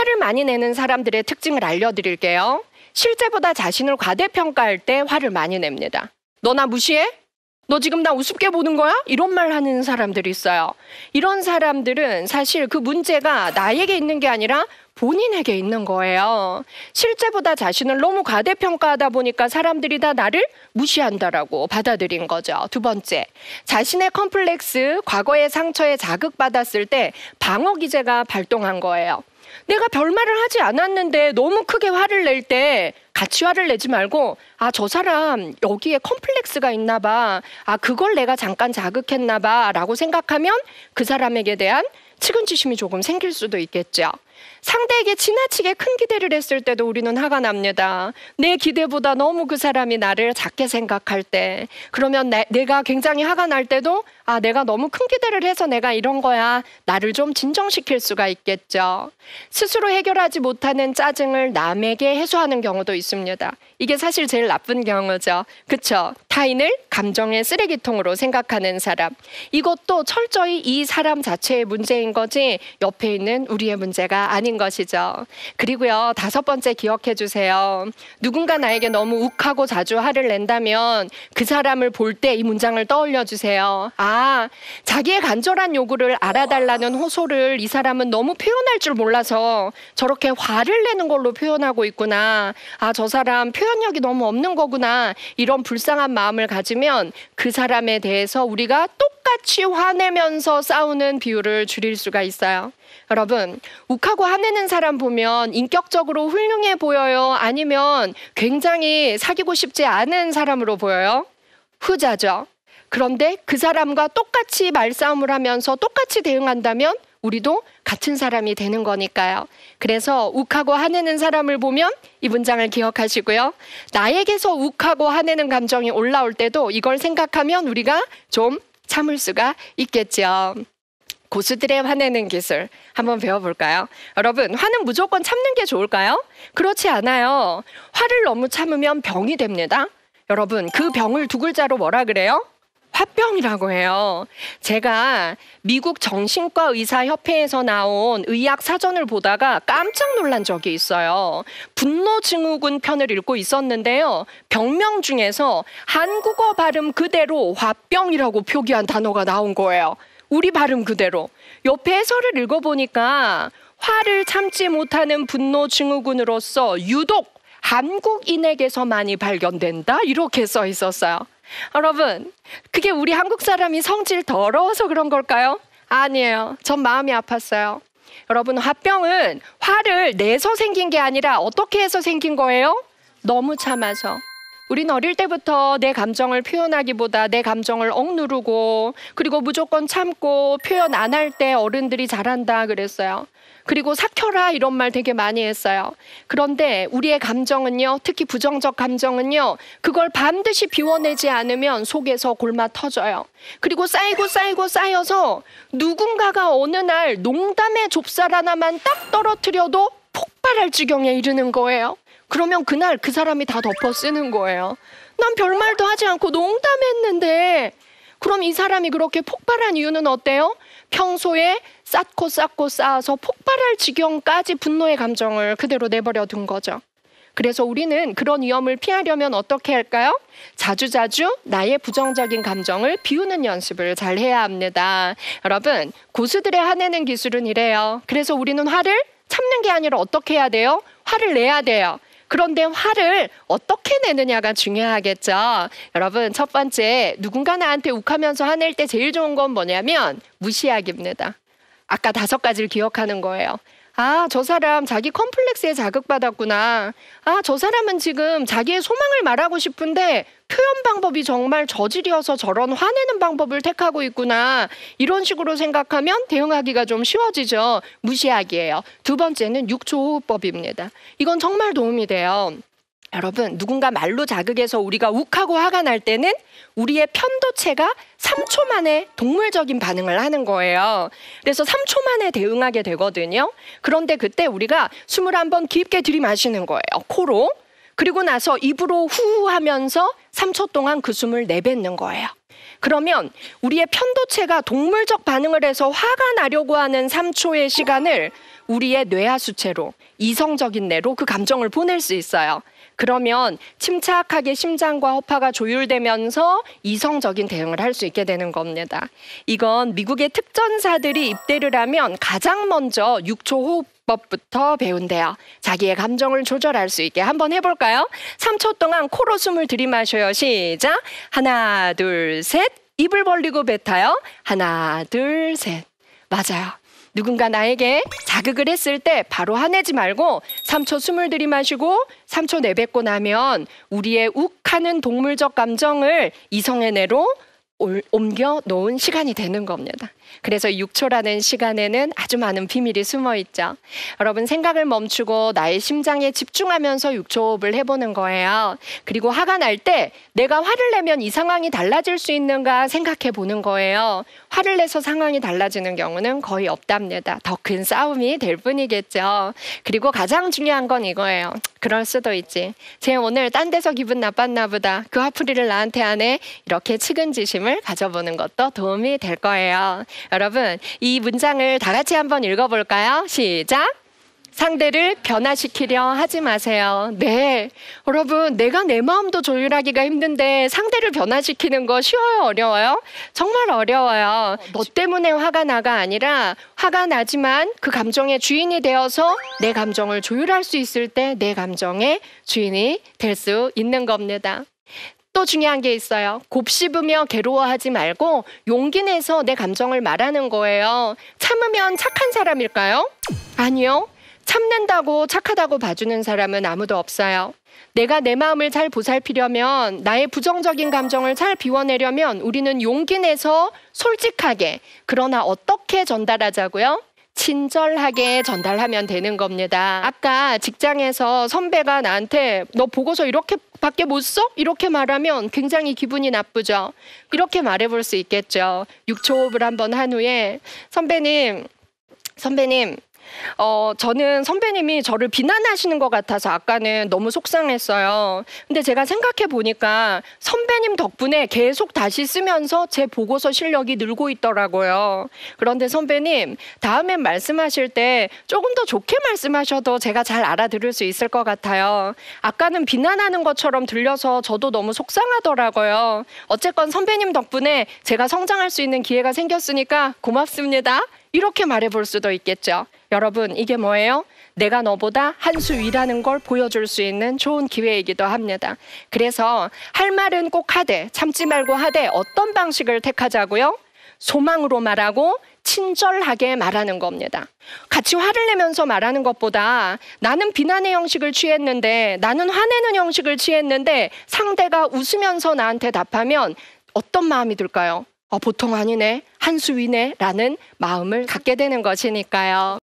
화를 많이 내는 사람들의 특징을 알려드릴게요. 실제보다 자신을 과대평가할 때 화를 많이 냅니다. 너나 무시해? 너 지금 나 우습게 보는 거야? 이런 말 하는 사람들이 있어요. 이런 사람들은 사실 그 문제가 나에게 있는 게 아니라 본인에게 있는 거예요. 실제보다 자신을 너무 과대평가하다 보니까 사람들이 다 나를 무시한다라고 받아들인 거죠. 두 번째, 자신의 컴플렉스, 과거의 상처에 자극받았을 때 방어 기제가 발동한 거예요. 내가 별말을 하지 않았는데 너무 크게 화를 낼 때 같이 화를 내지 말고 아 저 사람 여기에 컴플렉스가 있나 봐. 아 그걸 내가 잠깐 자극했나 봐라고 생각하면 그 사람에게 대한 측은지심이 조금 생길 수도 있겠죠. 상대에게 지나치게 큰 기대를 했을 때도 우리는 화가 납니다. 내 기대보다 너무 그 사람이 나를 작게 생각할 때, 그러면 내, 가 굉장히 화가 날 때도 아, 내가 너무 큰 기대를 해서 내가 이런 거야. 나를 좀 진정시킬 수가 있겠죠. 스스로 해결하지 못하는 짜증을 남에게 해소하는 경우도 있습니다. 이게 사실 제일 나쁜 경우죠. 그쵸? 타인을 감정의 쓰레기통으로 생각하는 사람. 이것도 철저히 이 사람 자체의 문제인 거지 옆에 있는 우리의 문제가 아닌 것이죠. 그리고요, 다섯 번째 기억해 주세요. 누군가 나에게 너무 욱하고 자주 화를 낸다면 그 사람을 볼 때 이 문장을 떠올려 주세요. 아, 자기의 간절한 요구를 알아달라는 호소를 이 사람은 너무 표현할 줄 몰라서 저렇게 화를 내는 걸로 표현하고 있구나. 아, 저 사람 표현력이 너무 없는 거구나. 이런 불쌍한 마음을 가지면 그 사람에 대해서 우리가 똑같이 화내면서 싸우는 비율을 줄일 수가 있어요. 여러분, 욱하고 화내는 사람 보면 인격적으로 훌륭해 보여요? 아니면 굉장히 사귀고 싶지 않은 사람으로 보여요? 후자죠. 그런데 그 사람과 똑같이 말싸움을 하면서 똑같이 대응한다면 우리도 같은 사람이 되는 거니까요. 그래서 욱하고 화내는 사람을 보면 이 문장을 기억하시고요. 나에게서 욱하고 화내는 감정이 올라올 때도 이걸 생각하면 우리가 좀 참을 수가 있겠죠 고수들의 화내는 기술 한번 배워볼까요? 여러분, 화는 무조건 참는 게 좋을까요? 그렇지 않아요. 화를 너무 참으면 병이 됩니다. 여러분, 그 병을 두 글자로 뭐라 그래요? 화병이라고 해요. 제가 미국 정신과 의사 협회에서 나온 의학 사전을 보다가 깜짝 놀란 적이 있어요. 분노 증후군 편을 읽고 있었는데요. 병명 중에서 한국어 발음 그대로 화병이라고 표기한 단어가 나온 거예요. 우리 발음 그대로. 옆에 해설을 읽어보니까 화를 참지 못하는 분노 증후군으로서 유독 한국인에게서 많이 발견된다 이렇게 써 있었어요. 여러분 그게 우리 한국 사람이 성질 더러워서 그런 걸까요? 아니에요. 전 마음이 아팠어요. 여러분, 화병은 화를 내서 생긴 게 아니라 어떻게 해서 생긴 거예요? 너무 참아서. 우린 어릴 때부터 내 감정을 표현하기보다 내 감정을 억누르고 그리고 무조건 참고 표현 안 할 때 어른들이 잘한다 그랬어요. 그리고 삭혀라 이런 말 되게 많이 했어요. 그런데 우리의 감정은요, 특히 부정적 감정은요, 그걸 반드시 비워내지 않으면 속에서 골마 터져요. 그리고 쌓이고 쌓이고 쌓여서 누군가가 어느 날 농담의 좁쌀 하나만 딱 떨어뜨려도 폭발할 지경에 이르는 거예요. 그러면 그날 그 사람이 다 덮어 쓰는 거예요. 난 별말도 하지 않고 농담했는데 그럼 이 사람이 그렇게 폭발한 이유는 어때요? 평소에 쌓고 쌓고 쌓아서 폭발할 지경까지 분노의 감정을 그대로 내버려 둔 거죠. 그래서 우리는 그런 위험을 피하려면 어떻게 할까요? 자주자주 나의 부정적인 감정을 비우는 연습을 잘 해야 합니다. 여러분, 고수들의 화내는 기술은 이래요. 그래서 우리는 화를 참는 게 아니라 어떻게 해야 돼요? 화를 내야 돼요. 그런데 화를 어떻게 내느냐가 중요하겠죠. 여러분, 첫 번째, 누군가 나한테 욱하면서 화낼 때 제일 좋은 건 뭐냐면 무시하기입니다. 아까 다섯 가지를 기억하는 거예요. 아, 저 사람 자기 컴플렉스에 자극받았구나. 아, 저 사람은 지금 자기의 소망을 말하고 싶은데 표현 방법이 정말 저질이어서 저런 화내는 방법을 택하고 있구나. 이런 식으로 생각하면 대응하기가 좀 쉬워지죠. 무시하기예요. 두 번째는 6초 호흡법입니다. 이건 정말 도움이 돼요. 여러분 누군가 말로 자극해서 우리가 욱하고 화가 날 때는 우리의 편도체가 3초 만에 동물적인 반응을 하는 거예요. 그래서 3초 만에 대응하게 되거든요. 그런데 그때 우리가 숨을 한번 깊게 들이마시는 거예요. 코로. 그리고 나서 입으로 후 하면서 3초 동안 그 숨을 내뱉는 거예요. 그러면 우리의 편도체가 동물적 반응을 해서 화가 나려고 하는 3초의 시간을 우리의 뇌하수체로 이성적인 뇌로 그 감정을 보낼 수 있어요. 그러면 침착하게 심장과 허파가 조율되면서 이성적인 대응을 할 수 있게 되는 겁니다. 이건 미국의 특전사들이 입대를 하면 가장 먼저 6초 호흡 기법부터 배운대요. 자기의 감정을 조절할 수 있게 한번 해볼까요? 3초 동안 코로 숨을 들이마셔요. 시작. 하나, 둘, 셋. 입을 벌리고 뱉어요. 하나, 둘, 셋. 맞아요. 누군가 나에게 자극을 했을 때 바로 화내지 말고 3초 숨을 들이마시고 3초 내뱉고 나면 우리의 욱하는 동물적 감정을 이성의 내로 옮겨 놓은 시간이 되는 겁니다. 그래서 6초라는 시간에는 아주 많은 비밀이 숨어 있죠. 여러분 생각을 멈추고 나의 심장에 집중하면서 6초 호흡을 해보는 거예요. 그리고 화가 날 때 내가 화를 내면 이 상황이 달라질 수 있는가 생각해 보는 거예요. 화를 내서 상황이 달라지는 경우는 거의 없답니다. 더 큰 싸움이 될 뿐이겠죠. 그리고 가장 중요한 건 이거예요. 그럴 수도 있지. 쟤 오늘 딴 데서 기분 나빴나 보다. 그 화풀이를 나한테 하네. 이렇게 측은지심을 가져보는 것도 도움이 될 거예요. 여러분, 이 문장을 다 같이 한번 읽어볼까요? 시작! 상대를 변화시키려 하지 마세요. 네. 여러분, 내가 내 마음도 조율하기가 힘든데 상대를 변화시키는 거 쉬워요, 어려워요? 정말 어려워요. 너 때문에 화가 나가 아니라 화가 나지만 그 감정의 주인이 되어서 내 감정을 조율할 수 있을 때 내 감정의 주인이 될 수 있는 겁니다. 또 중요한 게 있어요. 곱씹으며 괴로워하지 말고 용기 내서 내 감정을 말하는 거예요. 참으면 착한 사람일까요? 아니요. 참는다고 착하다고 봐주는 사람은 아무도 없어요. 내가 내 마음을 잘 보살피려면 나의 부정적인 감정을 잘 비워내려면 우리는 용기 내서 솔직하게 그러나 어떻게 전달하자고요? 친절하게 전달하면 되는 겁니다. 아까 직장에서 선배가 나한테 너 보고서 이렇게 밖에 못 써? 이렇게 말하면 굉장히 기분이 나쁘죠. 이렇게 말해볼 수 있겠죠. 6초 호흡을 한번 한 후에 선배님, 선배님, 어, 저는 선배님이 저를 비난하시는 것 같아서 아까는 너무 속상했어요. 근데 제가 생각해 보니까 선배님 덕분에 계속 다시 쓰면서 제 보고서 실력이 늘고 있더라고요. 그런데 선배님, 다음엔 말씀하실 때 조금 더 좋게 말씀하셔도 제가 잘 알아들을 수 있을 것 같아요. 아까는 비난하는 것처럼 들려서 저도 너무 속상하더라고요. 어쨌건 선배님 덕분에 제가 성장할 수 있는 기회가 생겼으니까 고맙습니다. 이렇게 말해 볼 수도 있겠죠. 여러분 이게 뭐예요? 내가 너보다 한수 위라는 걸 보여줄 수 있는 좋은 기회이기도 합니다. 그래서 할 말은 꼭 하되 참지 말고 하되 어떤 방식을 택하자고요? 소망으로 말하고 친절하게 말하는 겁니다. 같이 화를 내면서 말하는 것보다 나는 비난의 형식을 취했는데 나는 화내는 형식을 취했는데 상대가 웃으면서 나한테 답하면 어떤 마음이 들까요? 어, 보통 아니네, 한수 위네 라는 마음을 갖게 되는 것이니까요.